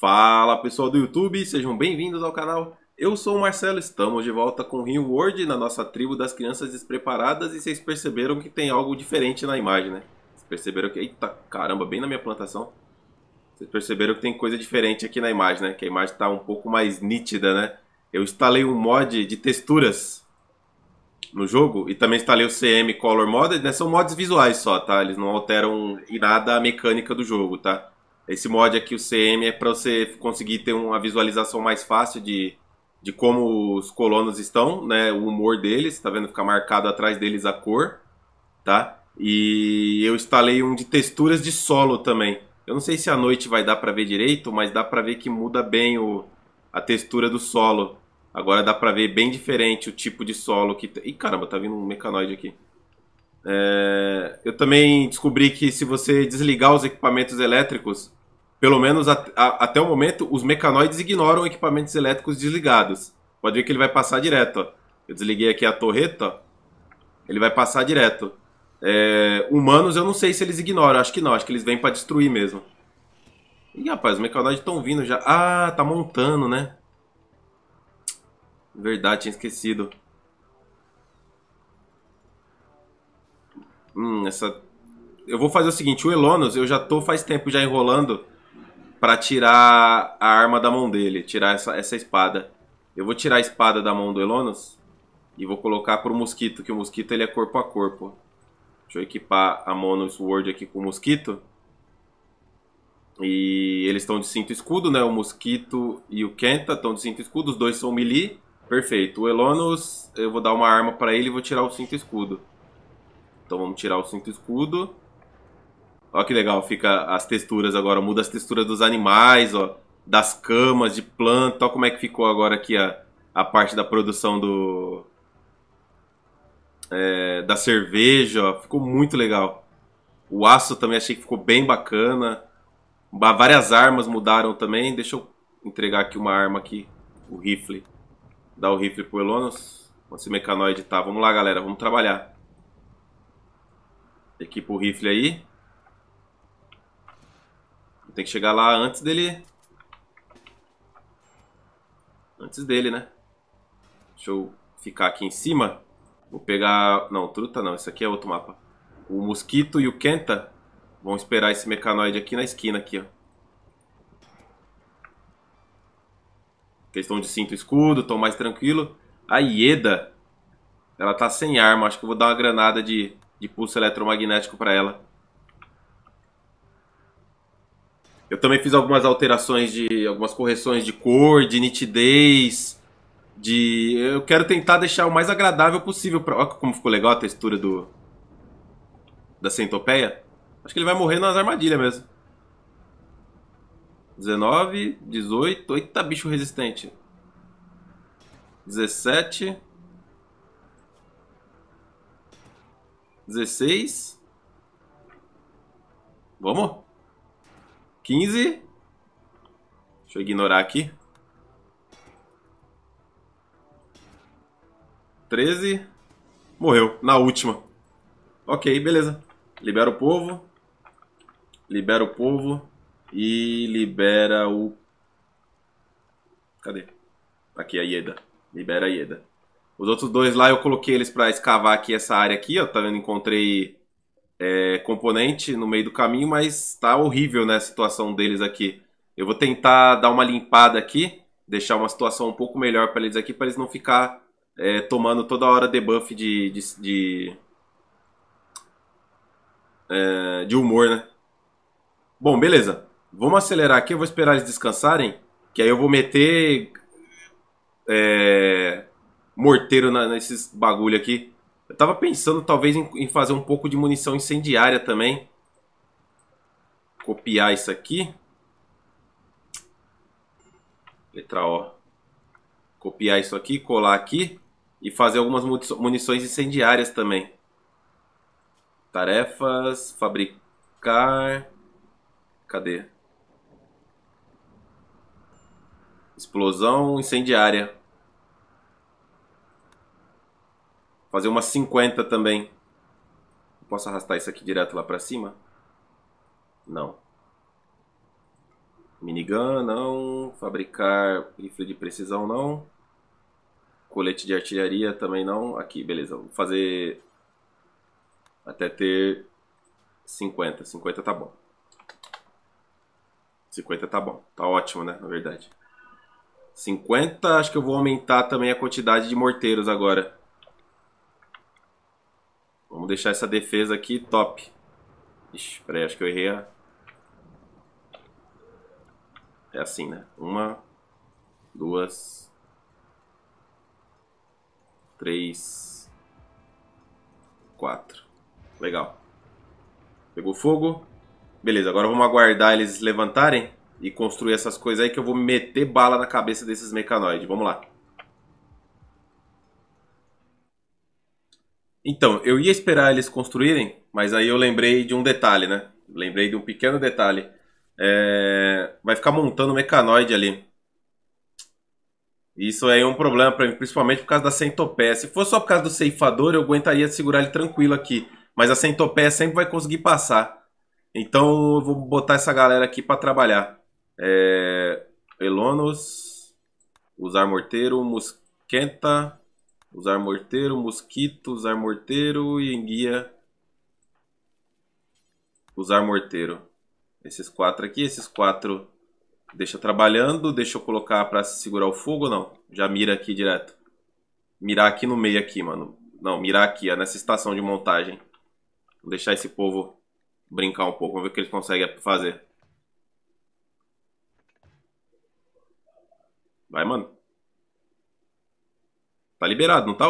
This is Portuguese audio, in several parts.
Fala pessoal do YouTube, sejam bem-vindos ao canal. Eu sou o Marcelo, estamos de volta com Rio World na nossa tribo das crianças despreparadas e vocês perceberam que tem algo diferente na imagem, né? Vocês perceberam que... Eita, caramba, bem na minha plantação. Vocês perceberam que tem coisa diferente aqui na imagem, né? Que a imagem está um pouco mais nítida, né? Eu instalei um mod de texturas no jogo e também instalei o CM Color Mod, né? São mods visuais só, tá? Eles não alteram em nada a mecânica do jogo, tá? Esse mod aqui, o CM, é para você conseguir ter uma visualização mais fácil de, de como os colonos estão, né? O humor deles, tá vendo? Fica marcado atrás deles a cor, tá? E eu instalei um de texturas de solo também. Eu não sei se à noite vai dar para ver direito, mas dá para ver que muda bem o, a textura do solo. Agora dá para ver bem diferente o tipo de solo que... Ih, caramba, tá vindo um mecanoide aqui. É... Eu também descobri que se você desligar os equipamentos elétricos, pelo menos a, a, até o momento, os mecanoides ignoram equipamentos elétricos desligados. Pode ver que ele vai passar direto. Ó. Eu desliguei aqui a torreta. Ó. Ele vai passar direto. É, humanos, eu não sei se eles ignoram. Acho que não. Acho que eles vêm para destruir mesmo. Ih, rapaz, os mecanoides estão vindo já. Ah, tá montando, né? Verdade, tinha esquecido. Hum, essa... Eu vou fazer o seguinte. O Elonos, eu já tô faz tempo já enrolando para tirar a arma da mão dele, tirar essa, essa espada. Eu vou tirar a espada da mão do Elonos e vou colocar pro mosquito, que o mosquito ele é corpo a corpo. Deixa eu equipar a Mono Sword aqui com o mosquito. E eles estão de cinto escudo, né? O mosquito e o Kenta estão de cinto escudo, os dois são melee. Perfeito. O Elonos, eu vou dar uma arma para ele e vou tirar o cinto escudo. Então vamos tirar o cinto escudo. Olha que legal, fica as texturas agora, muda as texturas dos animais, ó, das camas, de planta, olha como é que ficou agora aqui a, a parte da produção do é, da cerveja, ó, ficou muito legal. O aço também achei que ficou bem bacana. Várias armas mudaram também, deixa eu entregar aqui uma arma aqui, o rifle. Dá o rifle pro Elonos, esse mecanoide tá, vamos lá galera, vamos trabalhar. Equipa o rifle aí tem que chegar lá antes dele... Antes dele, né? Deixa eu ficar aqui em cima. Vou pegar... Não, truta não. Isso aqui é outro mapa. O mosquito e o Kenta vão esperar esse mecanoide aqui na esquina aqui, ó. Questão de cinto escudo, estão mais tranquilo. A Ieda, ela tá sem arma. Acho que eu vou dar uma granada de, de pulso eletromagnético para ela. Eu também fiz algumas alterações de. algumas correções de cor, de nitidez. De. Eu quero tentar deixar o mais agradável possível. Pra... Olha como ficou legal a textura do. Da centopeia. Acho que ele vai morrer nas armadilhas mesmo. 19, 18. Eita, bicho resistente. 17. 16. Vamos? 15. Deixa eu ignorar aqui. 13. Morreu, na última. Ok, beleza. Libera o povo. Libera o povo. E libera o... Cadê? Tá aqui, a Ieda. Libera a Ieda. Os outros dois lá eu coloquei eles pra escavar aqui essa área aqui, ó. Tá vendo? Encontrei é, componente no meio do caminho, mas tá horrível né, a situação deles aqui. Eu vou tentar dar uma limpada aqui, deixar uma situação um pouco melhor para eles aqui, para eles não ficar é, tomando toda hora debuff de, de, de, é, de humor, né? Bom, beleza. Vamos acelerar aqui, eu vou esperar eles descansarem, que aí eu vou meter é, morteiro na, nesses bagulho aqui. Eu tava pensando talvez em, em fazer um pouco de munição incendiária também. Copiar isso aqui. Letra O. Copiar isso aqui, colar aqui. E fazer algumas munições incendiárias também. Tarefas, fabricar... Cadê? Explosão incendiária. Fazer umas 50 também. Posso arrastar isso aqui direto lá pra cima? Não. Minigun, não. Fabricar rifle de precisão, não. Colete de artilharia também não. Aqui, beleza. Vou fazer até ter 50. 50 tá bom. 50 tá bom. Tá ótimo, né? Na verdade. 50, acho que eu vou aumentar também a quantidade de morteiros agora. Vamos deixar essa defesa aqui top. Ixi, peraí, acho que eu errei a... É assim, né? Uma, duas, três, quatro. Legal. Pegou fogo. Beleza, agora vamos aguardar eles levantarem e construir essas coisas aí que eu vou meter bala na cabeça desses mecanoides. Vamos lá. Então, eu ia esperar eles construírem, mas aí eu lembrei de um detalhe, né? Lembrei de um pequeno detalhe. É... Vai ficar montando mecanoide ali. Isso aí é um problema para mim, principalmente por causa da centopeia. Se fosse só por causa do ceifador, eu aguentaria segurar ele tranquilo aqui. Mas a centopeia sempre vai conseguir passar. Então eu vou botar essa galera aqui para trabalhar. É... Elonos, usar morteiro, Musquenta, Usar morteiro, mosquito, usar morteiro e enguia. Usar morteiro. Esses quatro aqui, esses quatro deixa trabalhando. Deixa eu colocar pra segurar o fogo, não. Já mira aqui direto. Mirar aqui no meio aqui, mano. Não, mirar aqui, ó, nessa estação de montagem. Vou deixar esse povo brincar um pouco, vamos ver o que eles conseguem fazer. Vai, mano. Tá liberado, não tá?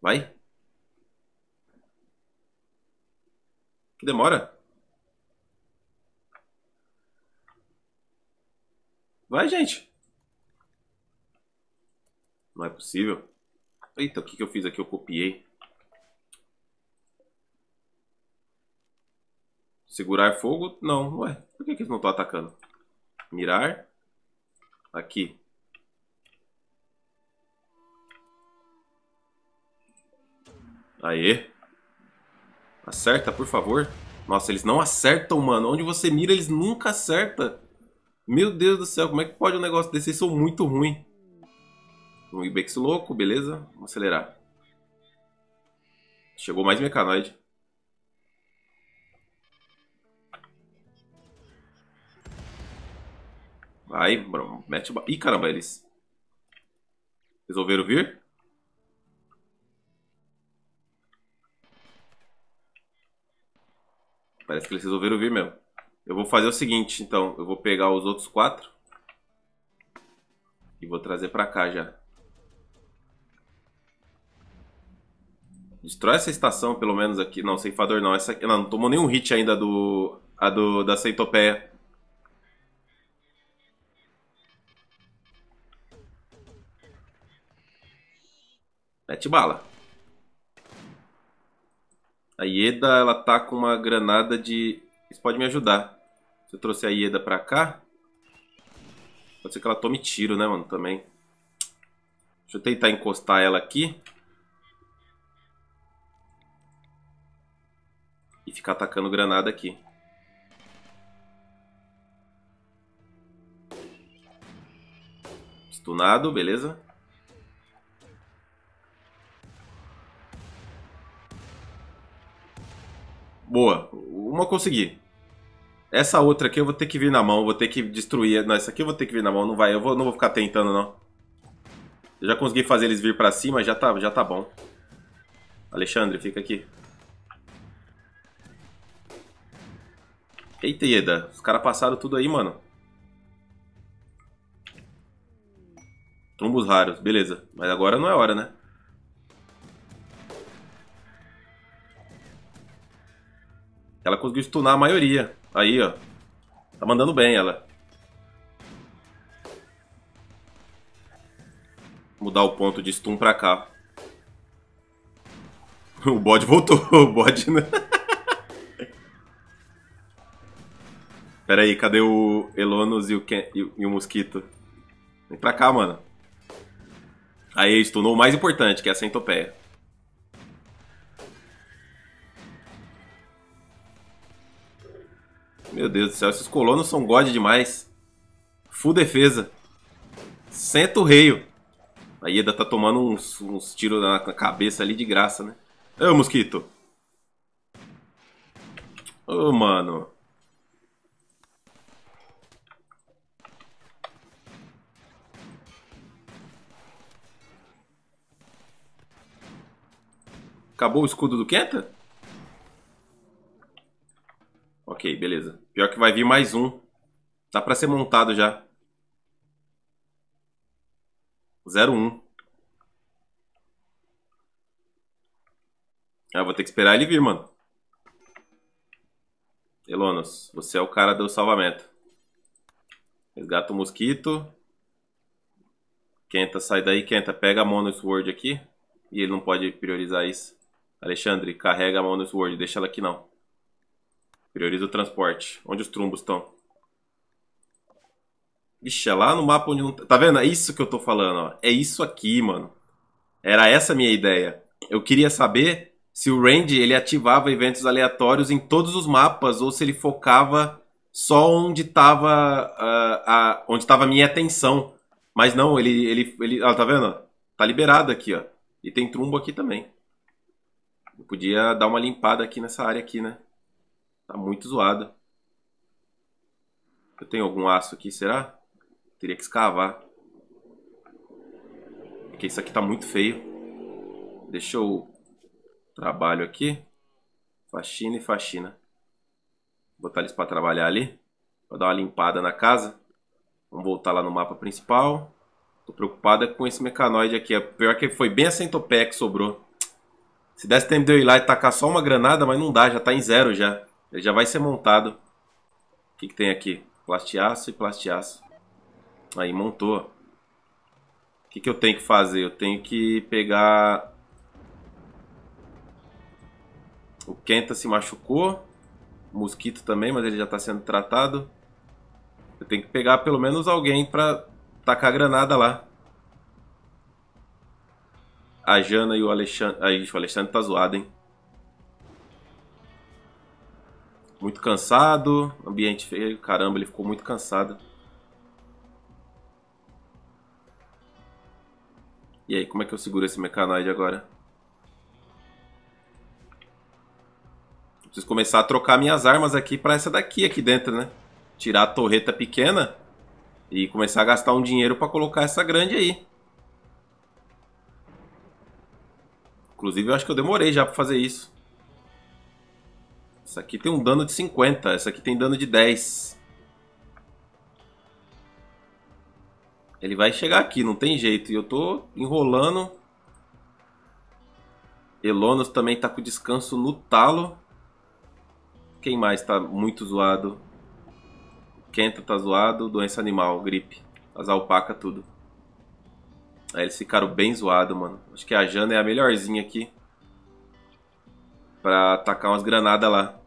Vai. Que demora. Vai, gente. Não é possível. Eita, o que, que eu fiz aqui? Eu copiei. Segurar fogo? Não, ué. Por que, que eles não estão atacando? Mirar. Aqui. Aê. Acerta, por favor. Nossa, eles não acertam, mano. Onde você mira, eles nunca acertam. Meu Deus do céu, como é que pode um negócio desse? Eles são muito ruim. Um Ibex louco, beleza. Vamos acelerar. Chegou mais mecanoide. Vai, mete o... Ih, caramba, eles... Resolveram vir? Parece que eles resolveram vir mesmo. Eu vou fazer o seguinte, então. Eu vou pegar os outros quatro. E vou trazer pra cá já. Destrói essa estação, pelo menos, aqui. Não, ceifador não. Essa aqui... Não, não tomou nenhum hit ainda do... A do... Da centopeia. Mete bala. A Ieda, ela tá com uma granada de... Isso pode me ajudar. Se eu trouxer a Ieda pra cá... Pode ser que ela tome tiro, né, mano, também. Deixa eu tentar encostar ela aqui. E ficar atacando granada aqui. Stunado, beleza. Boa, uma eu consegui. Essa outra aqui eu vou ter que vir na mão, vou ter que destruir. Não, essa aqui eu vou ter que vir na mão, não vai, eu vou, não vou ficar tentando, não. Eu já consegui fazer eles vir pra cima, já tá, já tá bom. Alexandre, fica aqui. Eita, Ieda, os caras passaram tudo aí, mano. Trombos raros, beleza. Mas agora não é hora, né? Ela conseguiu stunar a maioria. Aí, ó. Tá mandando bem ela. Mudar o ponto de stun pra cá. O bode voltou. O bode né? Pera aí, cadê o Elonus e o, Ken... e o Mosquito? Vem pra cá, mano. Aí, stunou o mais importante, que é a centopeia. Meu Deus do céu, esses colonos são god demais. Full defesa. Senta o reio. A Ieda tá tomando uns, uns tiros na cabeça ali de graça, né? Ô, mosquito. Ô, mano. Acabou o escudo do Kenta? Pior que vai vir mais um. Tá para ser montado já. 01. Ah, vou ter que esperar ele vir, mano. Elonos, você é o cara do salvamento. Resgata o mosquito. Kenta, sai daí, Kenta. Pega a Mono Sword aqui. E ele não pode priorizar isso. Alexandre, carrega a Mono Sword. Deixa ela aqui, não. Prioriza o transporte. Onde os trumbos estão? Ixi, é lá no mapa onde não... Tá. tá vendo? É isso que eu tô falando, ó. É isso aqui, mano. Era essa a minha ideia. Eu queria saber se o Randy, ele ativava eventos aleatórios em todos os mapas ou se ele focava só onde estava uh, ah, onde tava a minha atenção. Mas não, ele, ele, ele ah, tá vendo? Tá liberado aqui, ó. E tem trumbo aqui também. Eu podia dar uma limpada aqui nessa área aqui, né? Tá muito zoada. Eu tenho algum aço aqui, será? Teria que escavar. Porque isso aqui tá muito feio. Deixa eu... Trabalho aqui. Faxina e faxina. Vou botar eles para trabalhar ali. Vou dar uma limpada na casa. Vamos voltar lá no mapa principal. Tô preocupada é com esse mecanoide aqui. É pior que foi bem a centopeia que sobrou. Se desse tempo de eu ir lá e tacar só uma granada, mas não dá, já tá em zero já. Ele já vai ser montado. O que, que tem aqui? Plastiaço e plastiaço. Aí, montou. O que, que eu tenho que fazer? Eu tenho que pegar... O Kenta se machucou. O Mosquito também, mas ele já está sendo tratado. Eu tenho que pegar pelo menos alguém para tacar a granada lá. A Jana e o Alexandre... Aí, o Alexandre tá zoado, hein? Muito cansado, ambiente feio, caramba, ele ficou muito cansado. E aí, como é que eu seguro esse mecanoide agora? preciso começar a trocar minhas armas aqui para essa daqui aqui dentro, né? Tirar a torreta pequena e começar a gastar um dinheiro para colocar essa grande aí. Inclusive, eu acho que eu demorei já para fazer isso. Essa aqui tem um dano de 50, essa aqui tem dano de 10. Ele vai chegar aqui, não tem jeito. E eu tô enrolando. Elonos também tá com descanso no talo. Quem mais tá muito zoado? Kenta tá zoado, doença animal, gripe. As alpacas, tudo. Aí é, eles ficaram bem zoados, mano. Acho que a Jana é a melhorzinha aqui. Pra atacar umas granadas lá.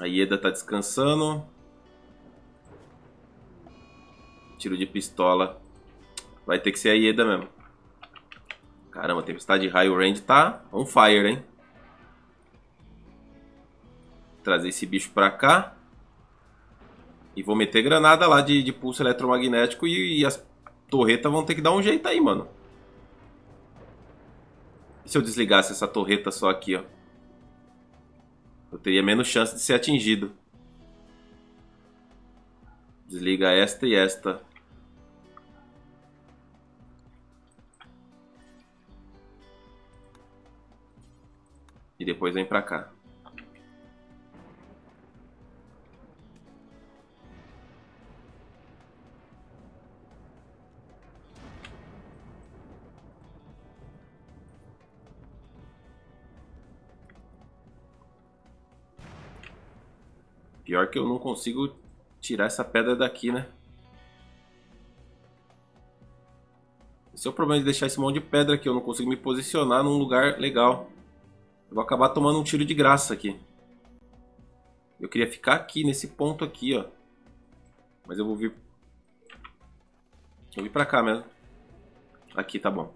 A Ieda tá descansando. Tiro de pistola. Vai ter que ser a Ieda mesmo. Caramba, tempestade de range tá on fire, hein? Trazer esse bicho pra cá. E vou meter granada lá de, de pulso eletromagnético e, e as torretas vão ter que dar um jeito aí, mano. E se eu desligasse essa torreta só aqui, ó? Eu teria menos chance de ser atingido. Desliga esta e esta. E depois vem pra cá. Pior que eu não consigo tirar essa pedra daqui, né? Esse é o problema de deixar esse monte de pedra aqui. Eu não consigo me posicionar num lugar legal. Eu vou acabar tomando um tiro de graça aqui. Eu queria ficar aqui, nesse ponto aqui, ó. Mas eu vou vir... Eu vir pra cá mesmo. Aqui, tá bom.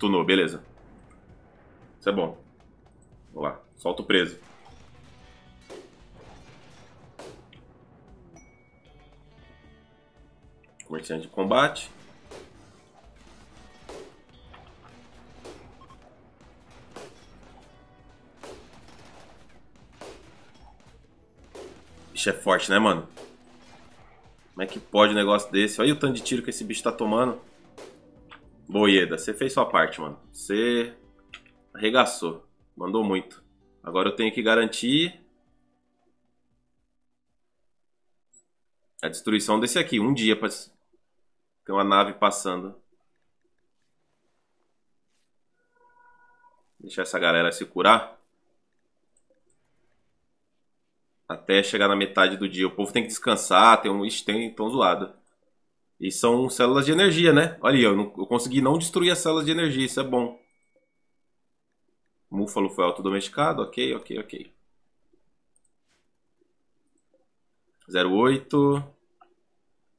Stunou, beleza. Isso é bom. Vamos lá, solta o preso. Comerciante de combate. bicho é forte, né, mano? Como é que pode um negócio desse? Olha o tanto de tiro que esse bicho tá tomando. Boieda, você fez sua parte, mano. Você arregaçou. Mandou muito. Agora eu tenho que garantir a destruição desse aqui. Um dia para ter uma nave passando. Deixar essa galera se curar. Até chegar na metade do dia. O povo tem que descansar, tem um... Ixi, tem... tão zoado. E são células de energia, né? Olha aí, eu, não, eu consegui não destruir as células de energia, isso é bom. múfalo foi autodomesticado, ok, ok, ok. 08.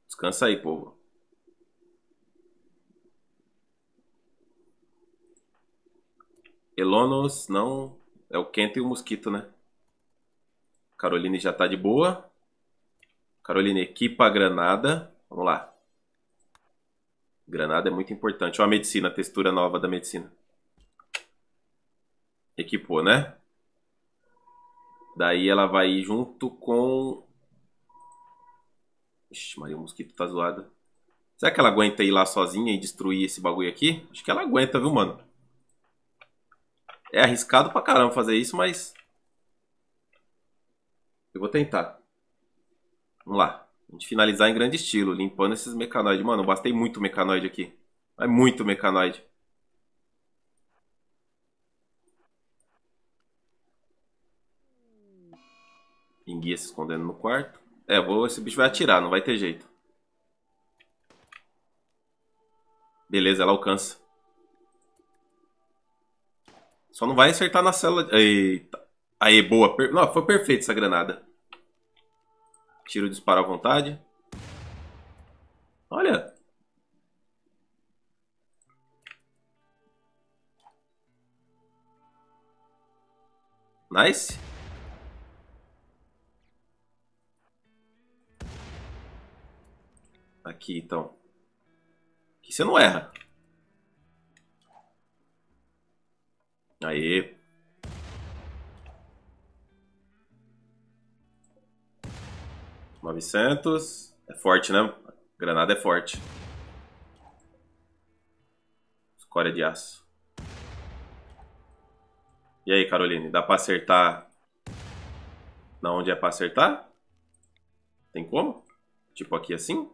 Descansa aí, povo. Elonos, não. É o Kento e o Mosquito, né? Caroline já tá de boa. Caroline, equipa a granada. Vamos lá. Granada é muito importante. Olha a medicina, a textura nova da medicina. Equipou, né? Daí ela vai junto com... Ixi, Maria, o mosquito tá zoado. Será que ela aguenta ir lá sozinha e destruir esse bagulho aqui? Acho que ela aguenta, viu, mano? É arriscado pra caramba fazer isso, mas... Eu vou tentar. Vamos lá. A gente finalizar em grande estilo, limpando esses mecanoides. Mano, bastei muito mecanoide aqui. É muito mecanoide. Enguia se escondendo no quarto. É, vou, esse bicho vai atirar, não vai ter jeito. Beleza, ela alcança. Só não vai acertar na célula... Eita. Aê, boa. Per... Não, foi perfeito essa granada. Tiro disparar à vontade. Olha. Nice. Tá aqui, então. Aqui você não erra. Aí. 900. É forte, né? Granada é forte. Escória de aço. E aí, Caroline, dá pra acertar na onde é pra acertar? Tem como? Tipo aqui assim?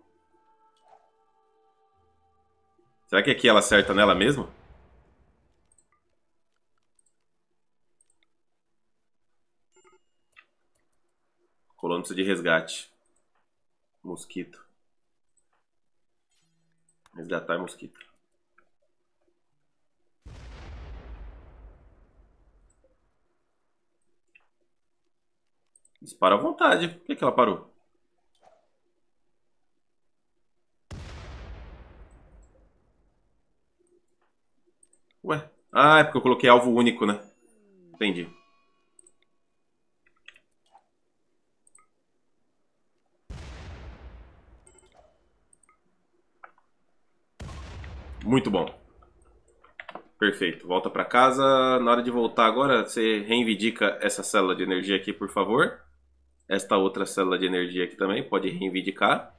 Será que aqui ela acerta nela mesmo? Colônia precisa de resgate mosquito. Resgatar mosquito. Dispara à vontade. Por que, que ela parou? Ué. Ah, é porque eu coloquei alvo único, né? Entendi. Muito bom. Perfeito. Volta para casa. Na hora de voltar agora, você reivindica essa célula de energia aqui, por favor. Esta outra célula de energia aqui também pode reivindicar.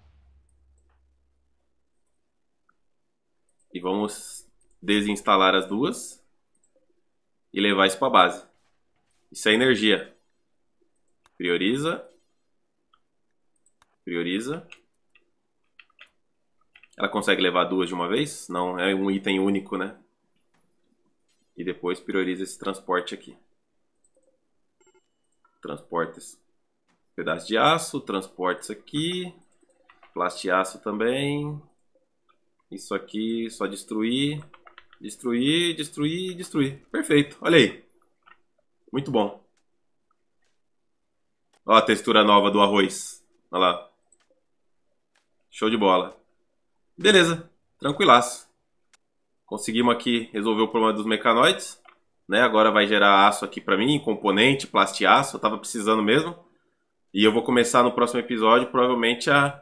E vamos desinstalar as duas e levar isso para a base. Isso é energia. Prioriza. Prioriza. Ela consegue levar duas de uma vez? Não, é um item único, né? E depois prioriza esse transporte aqui. Transportes. Pedaço de aço, transportes aqui. aço também. Isso aqui, só destruir. Destruir, destruir, destruir. Perfeito, olha aí. Muito bom. Ó a textura nova do arroz. Olha lá. Show de bola. Beleza, tranquilaço. Conseguimos aqui resolver o problema dos mecanoides. Né? Agora vai gerar aço aqui para mim, componente, aço, eu tava precisando mesmo. E eu vou começar no próximo episódio, provavelmente, a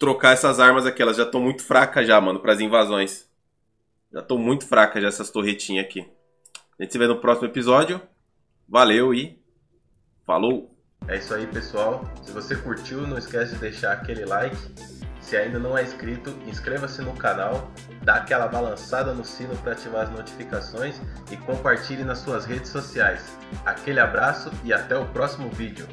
trocar essas armas aqui. Elas já estão muito fracas já, mano, para as invasões. Já estão muito fracas já essas torretinhas aqui. A gente se vê no próximo episódio. Valeu e falou! É isso aí, pessoal. Se você curtiu, não esquece de deixar aquele like se ainda não é inscrito, inscreva-se no canal, dá aquela balançada no sino para ativar as notificações e compartilhe nas suas redes sociais. Aquele abraço e até o próximo vídeo.